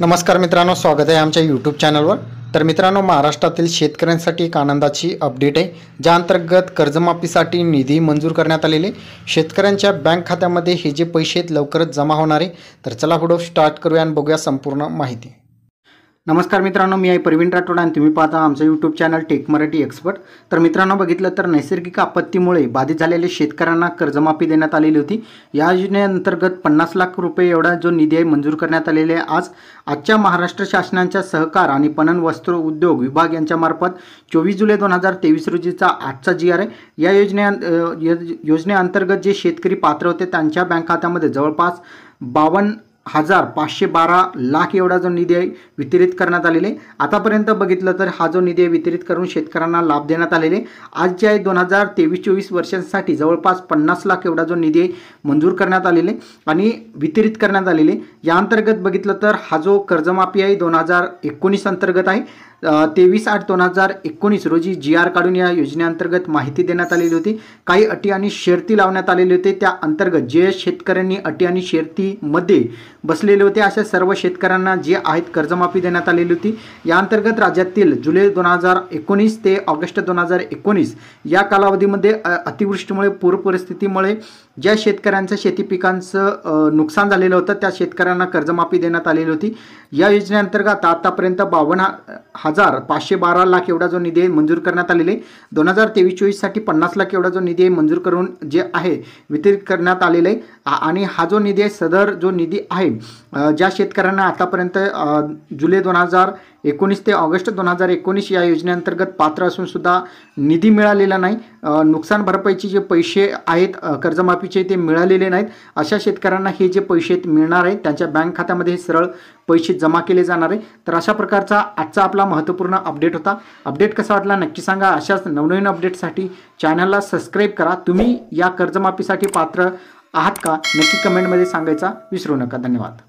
नमस्कार मित्रांनो स्वागत आहे आमच्या यूट्यूब चॅनलवर तर मित्रांनो महाराष्ट्रातील शेतकऱ्यांसाठी एक आनंदाची अपडेट आहे ज्या अंतर्गत कर्जमाफीसाठी निधी मंजूर करण्यात आलेले शेतकऱ्यांच्या बँक खात्यामध्ये हे जे पैसे लवकरच जमा होणार आहे तर चला पुढं स्टार्ट करूया आणि बघूया संपूर्ण माहिती नमस्कार मित्रांनो मी आहे प्रवीण राठोड आणि तुम्ही पाहता आमचं YouTube channel tech Marathi expert तर मित्रांनो बघितलं तर नैसर्गिक आपत्तीमुळे बाधित झालेल्या शेतकऱ्यांना कर्जमाफी देण्यात आलेली होती या योजनेअंतर्गत पन्नास लाख रुपये एवढा जो निधी आहे मंजूर करण्यात आलेला आहे आज आजच्या महाराष्ट्र शासनाच्या सहकार आणि पणन वस्त्र उद्योग विभाग यांच्यामार्फत चोवीस जुलै दोन हजार तेवीस रोजीचा आजचा जी आर आहे या योजने योजनेअंतर्गत जे शेतकरी पात्र होते त्यांच्या बँक खात्यामध्ये जवळपास बावन्न हजार पाचशे बारा लाख एवढा जो निधी आहे वितरित करण्यात आलेले आतापर्यंत बघितलं तर हा जो निधी आहे वितरित करून शेतकऱ्यांना लाभ देण्यात आलेले आज जे आहे दोन हजार तेवीस चोवीस वर्षांसाठी जवळपास पन्नास लाख एवढा जो निधी आहे मंजूर करण्यात आलेले आणि वितरित करण्यात आलेले या अंतर्गत बघितलं तर हा जो कर्जमाफी आहे दोन हजार एकोणीस अंतर्गत आहे तेवीस आठ दोन हजार एकोणीस रोजी जी आर काढून या योजनेअंतर्गत माहिती देण्यात आलेली होती काही अटी आणि शर्ती लावण्यात आलेली होती त्या अंतर्गत जे शेतकऱ्यांनी अटी आणि शर्तीमध्ये बसलेले होते अशा सर्व शेतकऱ्यांना जे आहेत कर्जमाफी देण्यात आलेली होती या अंतर्गत राज्यातील जुलै दोन हजार एकोणीस ते ऑगस्ट दोन हजार एकोणीस या कालावधीमध्ये अतिवृष्टीमुळे पूरपरिस्थितीमुळे ज्या शेतकऱ्यांचं शेती पिकांचं नुकसान झालेलं होतं त्या शेतकऱ्यांना कर्जमाफी देण्यात आलेली होती या योजनेअंतर्गत आतापर्यंत बावन्न हजार पाचशे बारा लाख एवढा जो निधी मंजूर करण्यात आलेले दोन हजार तेवीस चोवीससाठी पन्नास लाख एवढा जो निधी मंजूर करून जे आहे वितरित करण्यात आलेलं आहे आणि हा जो निधी आहे सदर जो निधी आहे ज्या शेतकऱ्यांना आतापर्यंत जुलै दोन हजार एकोणीस ते ऑगस्ट दोन हजार एकोणीस या योजनेअंतर्गत पात्र असूनसुद्धा निधी मिळालेला नाही नुकसान भरपाईचे जे पैसे आहेत कर्जमाफीचे ते मिळालेले नाहीत अशा शेतकऱ्यांना हे जे पैसे मिळणार आहेत त्यांच्या बँक खात्यामध्ये हे सरळ पैसे जमा केले जाणार आहे तर अशा प्रकारचा आजचा आपला महत्त्वपूर्ण अपडेट होता अपडेट कसा वाटला नक्की सांगा अशाच नवनवीन अपडेटसाठी चॅनलला सबस्क्राईब करा तुम्ही या कर्जमाफीसाठी पात्र आहात का नक्की कमेंटमध्ये सांगायचा विसरू नका धन्यवाद